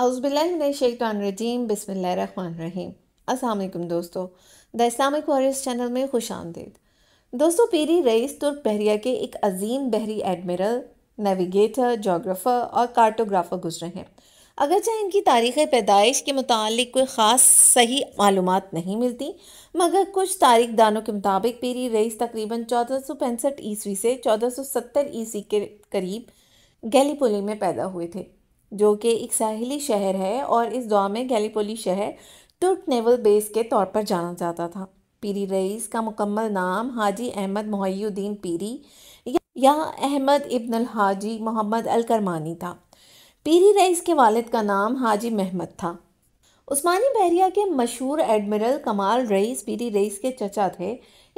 अज़बिल्लिनशैतरजीम बसमीम अल्लाम दोस्तों द इस्लामिक वॉरियर्स चैनल में खुश आमदीद दोस्तों पीरी रईस तुर्क बहरिया के एक अजीम बहरी एडमिरल नेविगेटर जोग्राफ़र और कार्टोग्राफ़र गुजरे हैं अगरचे इनकी तारीख़ पैदाइश के मुतल कोई ख़ास सही मालूम नहीं मिलती मगर कुछ तारीख दानों के मुताबिक पीरी रईस तकरीबन चौदह सौ पैंसठ ईस्वी से चौदह सौ सत्तर ईस्वी के करीब गैलीपोली में पैदा हुए थे जो कि एक साहिली शहर है और इस दौ में गैलीपोली शहर तुर्क नेवल बेस के तौर पर जाना जाता था पीरी रईस का मुकम्मल नाम हाजी अहमद मोहुद्दीन पीरी या अहमद इब्न हाजी मोहम्मद अलकरमानी था पीरी रईस के वालिद का नाम हाजी महमद था उस्मानी बहरिया के मशहूर एडमिरल कमाल रईस पीरी रईस के चचा थे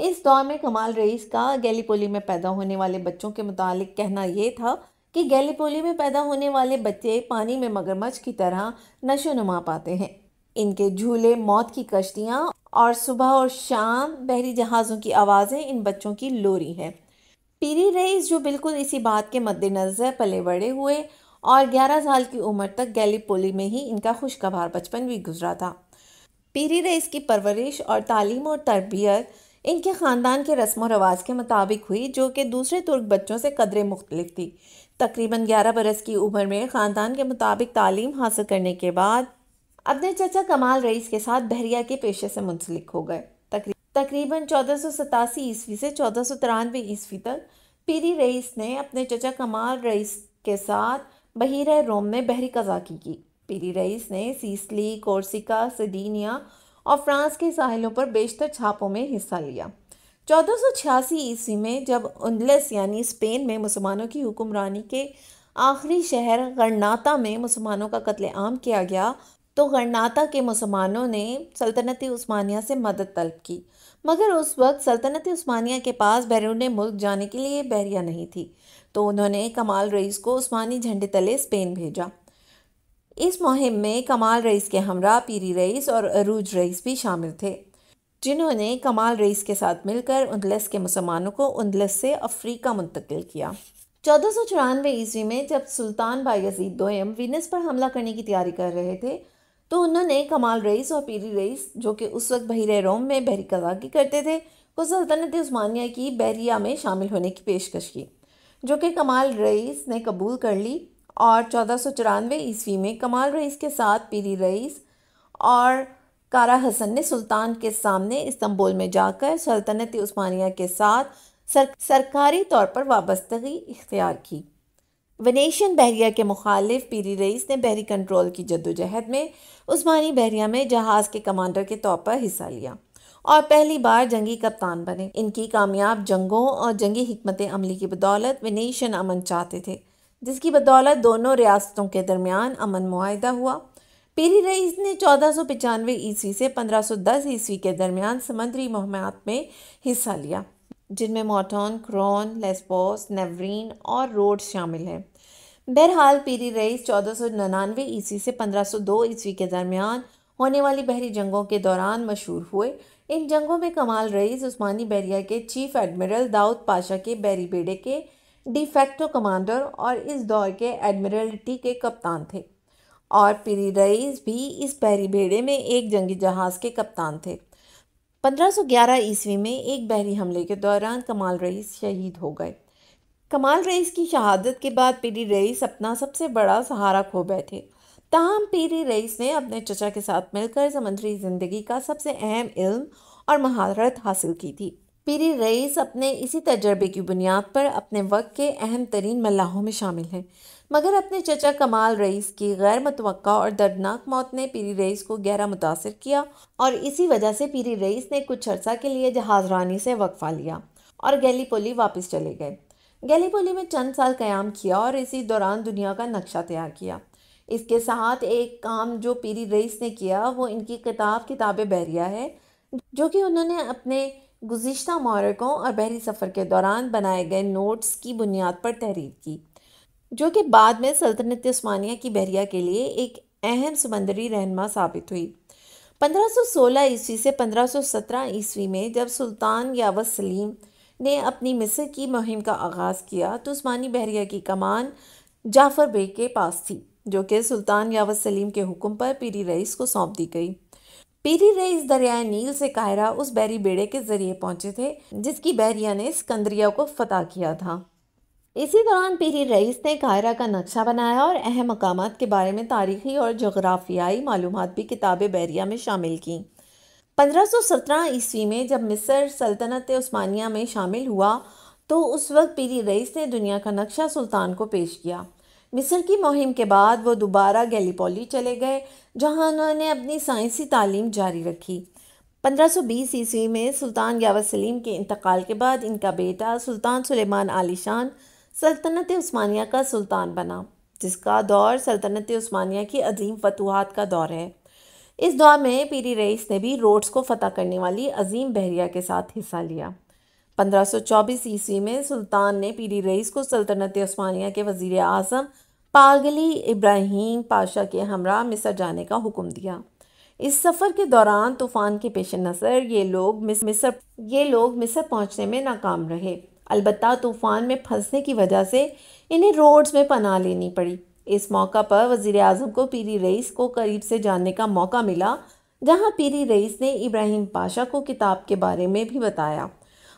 इस दौर में कमाल रईस का गैलीपोली में पैदा होने वाले बच्चों के मुतालिक कहना यह था कि गैलीपोली में पैदा होने वाले बच्चे पानी में मगरमच्छ की तरह नशो नुमा पाते हैं इनके झूले मौत की कश्तियाँ और सुबह और शाम बहरी जहाज़ों की आवाज़ें इन बच्चों की लोरी हैं पीरी रईस जो बिल्कुल इसी बात के मद्देनज़र पले बड़े हुए और 11 साल की उम्र तक गैलीपोली में ही इनका खुशगवार बचपन भी गुजरा था पीरी रईस की परवरिश और तालीम और तरबियत इनके ख़ानदान के रस्म व रवाज के मुताबिक हुई जो कि दूसरे तुर्क बच्चों से कदरे मुख्तलिफ थी तकरीबन ग्यारह बरस की उम्र में ख़ानदान के मुताबिक तालीम हासिल करने के बाद अपने चचा कमाल रईस के साथ बहरिया के पेशे से मुंसलिक हो गए तकरीबन चौदह सौ सतासी ईस्वी से चौदह सौ तिरानवे ईस्वी तक पीरी रईस ने अपने चचा कमाल रईस के साथ बहिर रोम में बहरी कजाकी की पीरी रईस ने सीसली कोर्सिका सडीनिया और फ्रांस के साहिलों पर बेशतर छापों में हिस्सा लिया 1486 ईस्वी में जब उन्दलस यानी स्पेन में मुसलमानों की हुक्मरानी के आखिरी शहर गणनाता में मुसलमानों का कत्लेआम किया गया तो गणनाता के मुसलमानों ने सल्तनत उस्मानिया से मदद तलब की मगर उस वक्त सल्तनत उस्मानिया के पास बैरून मुल्क जाने के लिए बहरिया नहीं थी तो उन्होंने कमाल रईस को उस्मानी झंडे तले स्पेन भेजा इस मुहिम में कमाल रईस के हमरा पीरी रईस और अरूज रईस भी शामिल थे जिन्होंने कमाल रईस के साथ मिलकर उंदलस के मुसलमानों को उंदलस से अफ्रीका मुंतकिल किया चौदह सौ चौरानवे ईस्वी में जब सुल्तान बायजीद दोयम वीनस पर हमला करने की तैयारी कर रहे थे तो उन्होंने कमाल रईस और पीरी रईस जो कि उस वक्त बहर रोम में बहरी कजाकी करते थे को सल्तनत उस्मानिया की बहरिया में शामिल होने की पेशकश की जो कि कमाल रईस ने कबूल कर ली और चौदह सौ चौरानवे ईस्वी में कमाल रईस के साथ पीरी रईस और कारा हसन ने सुल्तान के सामने इस्तंबुल में जाकर सल्तनत उस्मानिया के साथ सर, सरकारी तौर पर वाबस्तगी इख्तियार की वनेशियन बहरिया के मुखालिफ पीरी रईस ने बहरी कंट्रोल की जद्दोजहद में उस्मानी बहरिया में जहाज़ के कमांडर के तौर पर हिस्सा लिया और पहली बार जंगी कप्तान बने इनकी कामयाब जंगों और जंगी हमत अमली की बदौलत वनेशियन अमन चाहते थे जिसकी बदौलत दोनों रियासतों के दरमियान अमन माहदा हुआ पीरी रईस ने चौदह सौ पचानवे ईस्वी से पंद्रह सौ दस ईस्वी के दरमियान समुद्री मुहमात में हिस्सा लिया जिनमें मोटोन क्रोन लेस्बोस नेवरीन और रोड शामिल हैं बहरहाल पीरी रईस चौदह सौ निन्यानवे ईस्वी से पंद्रह सौ दो ईस्वी के दरमियान होने वाली बहरी जंगों के दौरान मशहूर हुए इन जंगों में कमाल रईस उस्मानी बैरिया के चीफ एडमिरल दाऊद पाशा के बैरी बेड़े के डिफेक्टो कमांडर और इस दौर के एडमिरल्टी के कप्तान थे और पीरी रईस भी इस बहरी बेड़े में एक जंगी जहाज़ के कप्तान थे 1511 ईस्वी में एक बहरी हमले के दौरान कमाल रईस शहीद हो गए कमाल रईस की शहादत के बाद पीरी रईस अपना सबसे बड़ा सहारा खो बैठे तहम पीरी रईस ने अपने चचा के साथ मिलकर समुद्री ज़िंदगी का सबसे अहम इल्म और महारत हासिल की थी पीरी रईस अपने इसी तजर्बे की बुनियाद पर अपने वक्त के अहम तरीन मल्लाहों में शामिल हैं मगर अपने चचा कमाल रईस की गैर मतव और दर्दनाक मौत ने पीरी रईस को गहरा मुतासर किया और इसी वजह से पीरी रईस ने कुछ अर्सा के लिए जहाजरानी से वक्फ़ा लिया और गैलीपोली वापस चले गए गैलीपोली में चंद साल क़्याम किया और इसी दौरान दुनिया का नक्शा तैयार किया इसके साथ एक काम जो पीरी रईस ने किया वो इनकी किताब किताब बहरिया है जो कि उन्होंने अपने गुज्त मारकों और बहरी सफ़र के दौरान बनाए गए नोट्स की बुनियाद पर तहरीर की जो कि बाद में सल्तनत स्मानिया की बहरिया के लिए एक अहम समंदरी रहनमा साबित हुई 1516 ईस्वी से 1517 ईस्वी में जब सुल्तान यावत सलीम ने अपनी मिस्र की मुहिम का आगाज़ किया तो उस्मानी बहरिया की कमान जाफ़र बेग के पास थी जो कि सुल्तान यावत सलीम के हुक्म पर पीरी रईस को सौंप दी गई पीरी रईस दरियाए नील से कायरा उस बैरी बेड़े के जरिए पहुंचे थे जिसकी बैरिया ने स्कंदरिया को फतह किया था इसी दौरान पीरी रईस ने कायरा का नक्शा बनाया और अहम मकाम के बारे में तारीखी और जगराफियाई मालूम भी किताब बैरिया में शामिल की सत्रह ईस्वी में जब मिस्र सल्तनत उस्मानिया में शामिल हुआ तो उस वक्त पीरी रईस ने दुनिया का नक्शा सुल्तान को पेश किया मिस्र की मुहिम के बाद वो दोबारा गैलीपोली चले गए जहां उन्होंने अपनी साइंसी तालीम जारी रखी 1520 ईस्वी में सुल्तान यावत सलीम के इंतकाल के बाद इनका बेटा सुल्तान सुलेमान आलिशान सल्तनत उस्मानिया का सुल्तान बना जिसका दौर सल्तनत उस्मानिया की अजीम फतूहत का दौर है इस दौर में पीरी रईस ने भी रोड्स को फतह करने वाली अजीम बहरिया के साथ हिस्सा लिया 1524 ईस्वी में सुल्तान ने पीरी रईस को सल्तनत उस्मानिया के वजीर अजम पागली इब्राहिम पाशा के हमरा मिसर जाने का हुक्म दिया इस सफ़र के दौरान तूफ़ान के पेश नज़र ये लोग मिसर ये लोग मिसर पहुंचने में नाकाम रहे अलबत् तूफ़ान में फंसने की वजह से इन्हें रोड्स में पनाह लेनी पड़ी इस मौका पर वज़ी अजम को पीरी रईस को करीब से जानने का मौका मिला जहाँ पीरी रईस ने इब्राहिम पाशा को किताब के बारे में भी बताया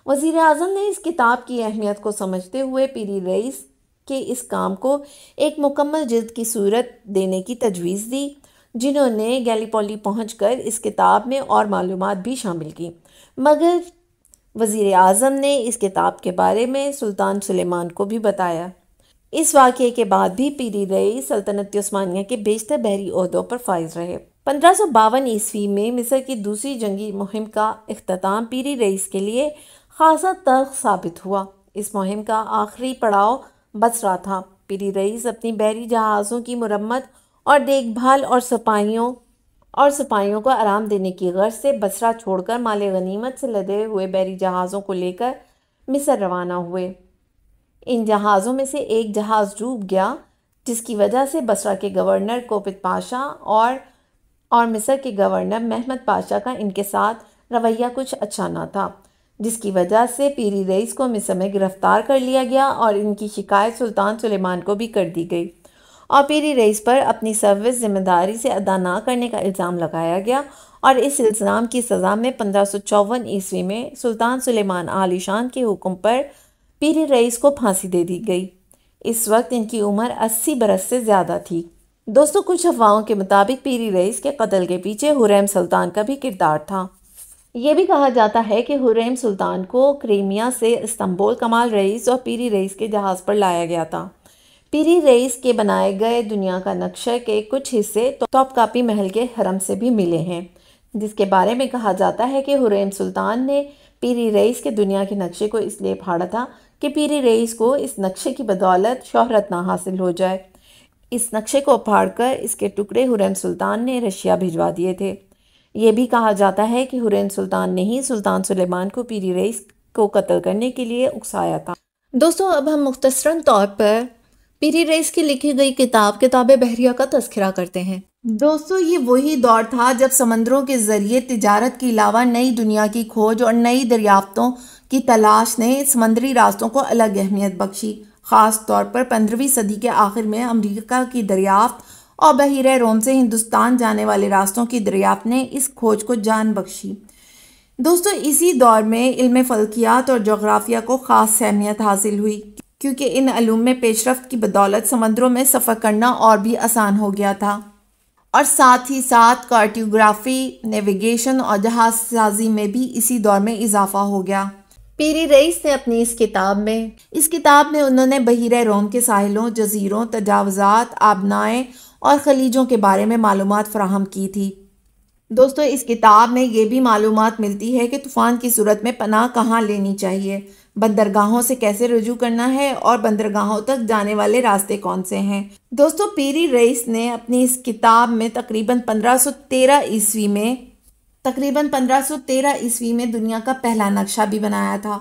वज़ी अजम ने इस किताब की अहमियत को समझते हुए पीरी रईस के इस काम को एक मुकम्मल जिल्द की सूरत देने की तजवीज़ दी जिन्होंने गैलीपोली पहुँच इस किताब में और मालूम भी शामिल की मगर वज़ी अजम ने इस किताब के बारे में सुल्तान सुलेमान को भी बताया इस वाक़े के बाद भी पीरी रई सल्तनत उस्मानिया के बेशतर बहरी अहदों पर फायज रहे पंद्रह सौ बावन ईस्वी में मिसर की दूसरी जंगी मुहिम का अख्ताम पीरी रईस के लिए खासा तर्क साबित हुआ इस मुहिम का आखिरी पड़ाव बस रहा था पीरी रईस अपनी बहरी जहाज़ों की मरम्मत और देखभाल और सपाहियों और सिपाहियों को आराम देने की गर्ज से बसरा छोड़कर माल गनीमत से लदे हुए बैरी जहाज़ों को लेकर मिस्र रवाना हुए इन जहाज़ों में से एक जहाज़ डूब गया जिसकी वजह से बसरा के गवर्नर कोपित पाशा और और मिस्र के गवर्नर महमद पाशा का इनके साथ रवैया कुछ अच्छा ना था जिसकी वजह से पीरी रईस को मिस में गिरफ़्तार कर लिया गया और इनकी शिकायत सुल्तान सुलेमान को भी कर दी गई और पीरी रईस पर अपनी सर्विस जिम्मेदारी से अदा ना करने का इल्ज़ाम लगाया गया और इस इल्ज़ाम की सज़ा में पंद्रह सौ चौवन ईस्वी में सुल्तान सुलेमान आलिशान के हुक्म पर पीरी रईस को फांसी दे दी गई इस वक्त इनकी उम्र अस्सी बरस से ज़्यादा थी दोस्तों कुछ अफवाहों के मुताबिक पीरी रईस के कत्ल के पीछे हुरैम सुल्तान का भी किरदार था ये भी कहा जाता है कि हुरैम सुल्तान को क्रीमिया से इस्तंबुल कमाल रईस और पीरी रईस के जहाज़ पर लाया गया था पीरी रईस के बनाए गए दुनिया का नक्शे के कुछ हिस्से टॉप तो कापी महल के हरम से भी मिले हैं जिसके बारे में कहा जाता है कि हुरैम सुल्तान ने पीरी रईस के दुनिया के नक्शे को इसलिए फाड़ा था कि पीरी रईस को इस नक्शे की बदौलत शहरत ना हासिल हो जाए इस नक्शे को फाड़ कर इसके टुकड़े हुरैम सुल्तान ने रशिया भिजवा दिए थे ये भी कहा जाता है कि हुरैन सुल्तान ने ही सुल्तान सुलेमान को पीरी रईस को कत्ल करने के लिए उकसाया था दोस्तों अब हम मुख्तसरा तौर पर पीरी रईस की लिखी गई किताब किताब बहरिया का तस्करा करते हैं दोस्तों ये वही दौर था जब समंदरों के ज़रिए तिजारत के अलावा नई दुनिया की खोज और नई दरियाफ्तों की तलाश ने समंदरी रास्तों को अलग अहमियत बख्शी ख़ास तौर पर पंद्रहवीं सदी के आखिर में अमेरिका की दरियाफ्त और बहिर रोम से हिंदुस्तान जाने वाले रास्तों की दरियाफ्त ने इस खोज को जान बख्शी दोस्तों इसी दौर में इल्म फलकियात और जोग्राफिया को ख़ास अहमियत हासिल हुई क्योंकि इन अलूम में पेशरफ की बदौलत समंदरों में सफ़र करना और भी आसान हो गया था और साथ ही साथ कार्टियोग्राफी नेविगेशन और जहाज साजी में भी इसी दौर में इजाफा हो गया पीरी रईस ने अपनी इस किताब में इस किताब में उन्होंने बहिर रोम के साहिलों जजीरों तजावजात आबनाएँ और खलीजों के बारे में मालूम फ्राहम की थी दोस्तों इस किताब में ये भी मालूम मिलती है कि तूफ़ान की सूरत में पनाह कहाँ लेनी चाहिए बंदरगाहों से कैसे रुजू करना है और बंदरगाहों तक जाने वाले रास्ते कौन से हैं दोस्तों पीरी रईस ने अपनी इस किताब में तकरीबन 1513 ईस्वी में तकरीबन 1513 ईस्वी में दुनिया का पहला नक्शा भी बनाया था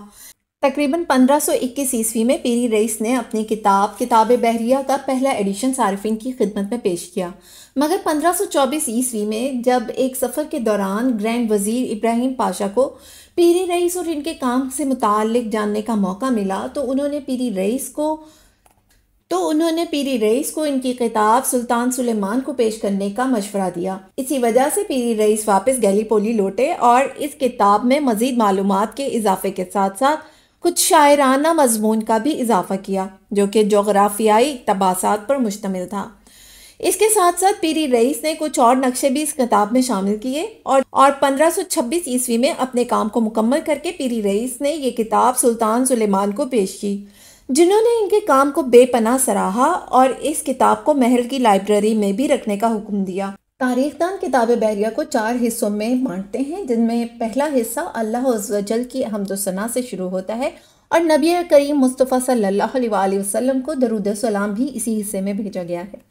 तकरीबन 1521 ईस्वी में पीरी रईस ने अपनी किताब किताब बहरिया का पहला एडिशन सार्फिन की खिदमत में पेश किया मगर 1524 ईस्वी में जब एक सफ़र के दौरान ग्रैंड वज़ीर इब्राहिम पाशा को पीरी रईस और इनके काम से मुतक जानने का मौका मिला तो उन्होंने पीरी रईस को तो उन्होंने पीरी रईस को इनकी किताब सुल्तान सुलेमान को पेश करने का मशवरा दिया इसी वजह से पीरी रईस वापस गैलीपोली लौटे और इस किताब में मज़ीद मालूम के इजाफे के साथ साथ कुछ शायराना मजमून का भी इजाफा किया जो कि जोग्राफियाई तबासात पर मुश्तमिल था इसके साथ साथ पीरी रईस ने कुछ और नक्शे भी इस किताब में शामिल किए और और 1526 ईस्वी में अपने काम को मुकम्मल करके पीरी रईस ने यह किताब सुल्तान सुलेमान को पेश की जिन्होंने इनके काम को बेपनाह सराहा और इस किताब को महल की लाइब्रेरी में भी रखने का हुक्म दिया तारीखदान किताब बहरिया को चार हिस्सों में बांटते हैं जिनमें पहला हिस्सा अल्लाह उजल की हमदोसना से शुरू होता है और नबी करीम मुस्तफ़ा सल्लल्लाहु वसल्लम को दरुद सलाम भी इसी हिस्से में भेजा गया है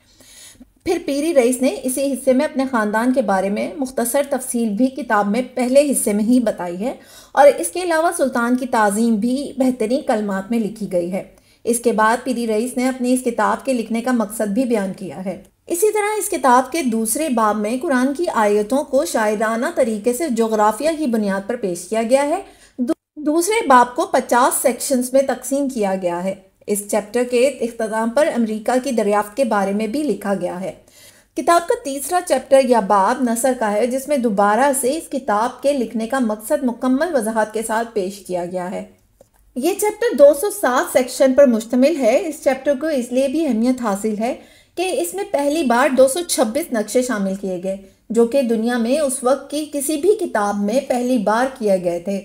फिर पीरी रईस ने इसी हिस्से में अपने ख़ानदान के बारे में मुख्तसर तफसील भी किताब में पहले हिस्से में ही बताई है और इसके अलावा सुल्तान की तज़ीम भी बेहतरीन कलमात में लिखी गई है इसके बाद पीरी रईस ने अपनी इस किताब के लिखने का मकसद भी बयान किया है इसी तरह इस किताब के दूसरे बाब में कुरान की आयतों को शायराना तरीके से जोग्राफिया की बुनियाद पर पेश किया गया है दूसरे बाब को 50 सेक्शंस में तकसीम किया गया है इस चैप्टर के अख्ताम पर अमेरिका की दरियाफ्त के बारे में भी लिखा गया है किताब का तीसरा चैप्टर या बाब नसर का है जिसमें दोबारा से इस किताब के लिखने का मकसद मुकम्मल वजाहत के साथ पेश किया गया है ये चैप्टर 207 सेक्शन पर मुश्तमिल है इस चैप्टर को इसलिए भी अहमियत हासिल है कि इसमें पहली बार 226 नक्शे शामिल किए गए जो कि दुनिया में उस वक्त की किसी भी किताब में पहली बार किए गए थे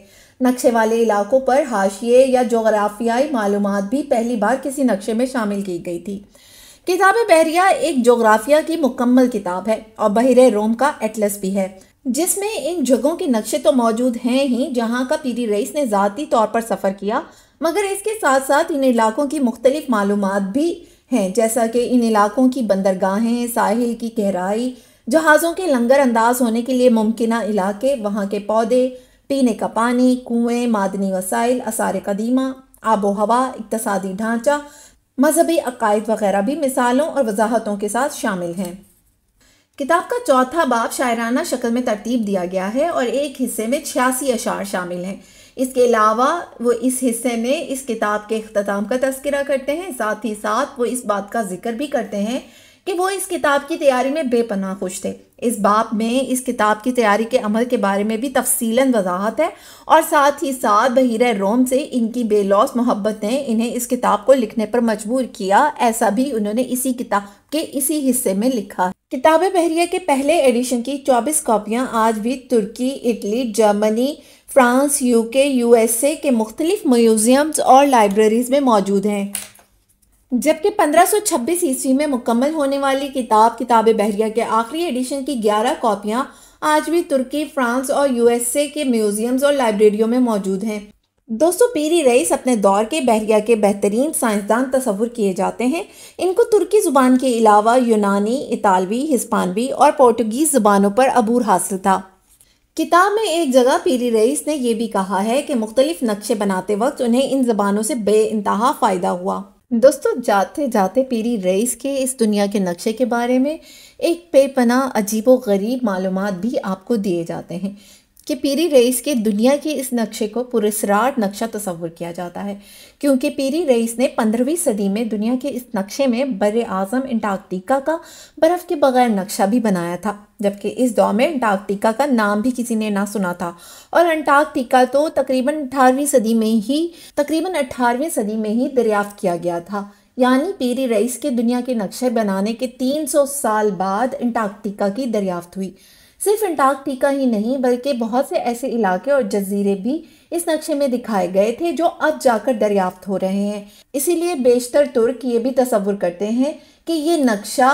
नक्शे वाले इलाकों पर हाशिए या जोग्राफियाई मालूम भी पहली बार किसी नक्शे में शामिल की गई थी किताब बहरिया एक जोग्राफिया की मुकम्मल किताब है और बहर रोम का एटलस भी है जिसमें इन जगहों के नक्शे तो मौजूद हैं ही जहां का पीरी रईस ने ज़ाती तौर पर सफ़र किया मगर इसके साथ साथ इन इलाकों की मुख्तलिफ मालूम भी हैं जैसा कि इन इलाकों की बंदरगाहें साहिल की गहराई जहाज़ों के लंगर अंदाज होने के लिए मुमकिन इलाके वहाँ के पौधे पीने का पानी कुएँ मादनी वसाइल आसार कदीमा आबो हवा इकतसादी ढांचा मजहबी अकायद वगैरह भी मिसालों और वजाहतों के साथ शामिल हैं किताब का चौथा बाब शायराना शक्ल में तरतीब दिया गया है और एक हिस्से में छियासी अशार शामिल हैं इसके अलावा वो इस हिस्से में इस किताब के अख्ताम का तस्करा करते हैं साथ ही साथ वो इस बात का जिक्र भी करते हैं कि वो इस किताब की तैयारी में बेपनाह खुश थे इस बाप में इस किताब की तैयारी के अमल के बारे में भी तफसीला वजाहत है और साथ ही साथ बहिर रोम से इनकी बेलौस मोहब्बत ने इन्हें इस किताब को लिखने पर मजबूर किया ऐसा भी उन्होंने इसी किताब के इसी हिस्से में लिखा किताब बहरिया के पहले एडिशन की चौबीस कापियाँ आज भी तुर्की Italy Germany France UK USA के मुख्तलिफ म्यूज़ियम्स और लाइब्रेरीज़ में मौजूद हैं जबकि 1526 ईस्वी में मुकम्मल होने वाली किताब किताब बहरिया के आखिरी एडिशन की 11 कॉपियां आज भी तुर्की फ्रांस और यूएसए के म्यूज़ियम्स और लाइब्रेरियों में मौजूद हैं दोस्तों पीरी रईस अपने दौर के बहरिया के बेहतरीन साइंसदान तस्वुर किए जाते हैं इनको तुर्की ज़ुबान के अलावा यूनानी इतालवी हिस्पानवी और पोर्टुगीज़ ज़ुबानों पर अबूर हासिल था किताब में एक जगह पीरी रईस ने यह भी कहा है कि मुख्तलिफ नक्शे बनाते वक्त उन्हें इन ज़बानों से बे इंतहा फ़ायदा हुआ दोस्तों जाते जाते पीरी रईस के इस दुनिया के नक्शे के बारे में एक बेपना अजीब व गरीब मालूम भी आपको दिए जाते हैं कि पीरी रईस के दुनिया के इस नक्शे को पुरस्रार नक्शा तस्वुर किया जाता है क्योंकि पीरी रईस ने पंद्रहवीं सदी में दुनिया के इस नक्शे में बर आज़म अंटार्कटिका का बर्फ़ के बगैर नक्शा भी बनाया था जबकि इस दौर में अंटार्कटिका का नाम भी किसी ने ना सुना था और अंटार्कटिका तो तकरीबन अठारहवीं सदी में ही तकरीबन अठारहवीं सदी में ही दरियाफ्त किया गया था यानी पीरी रईस के दुनिया के नक्शे बनाने के 300 साल बाद अंटार्कटिका की दरियाफ्त हुई सिर्फ अंटार्कटिका ही नहीं बल्कि बहुत से ऐसे इलाके और जजीरे भी इस नक्शे में दिखाए गए थे जो अब जाकर दरियाफ्त हो रहे हैं इसीलिए बेशतर तुर्क ये भी तस्वुर करते हैं कि ये नक्शा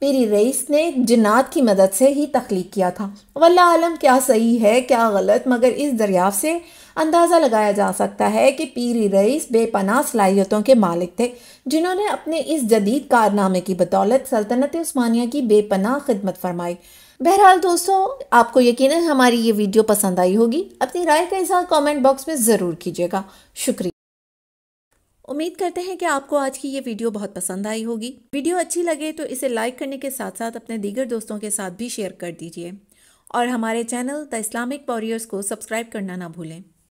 पेरी रईस ने जिन्नात की मदद से ही तख्लीक किया था वल्ला आलम क्या सही है क्या गलत मगर इस दरियाव से अंदाज़ा लगाया जा सकता है कि पीरी रईस बेपनाह सलाहियतों के मालिक थे जिन्होंने अपने इस जदीद कारनामे की बदौलत सल्तनत स्मानिया की बेपनाह खिदमत फरमाई बहरहाल दोस्तों आपको यकीन है हमारी ये वीडियो पसंद आई होगी अपनी राय का इजहार कमेंट बॉक्स में ज़रूर कीजिएगा शुक्रिया उम्मीद करते हैं कि आपको आज की ये वीडियो बहुत पसंद आई होगी वीडियो अच्छी लगे तो इसे लाइक करने के साथ साथ अपने दीगर दोस्तों के साथ भी शेयर कर दीजिए और हमारे चैनल द इस्लामिक वॉरियर्स को सब्सक्राइब करना ना भूलें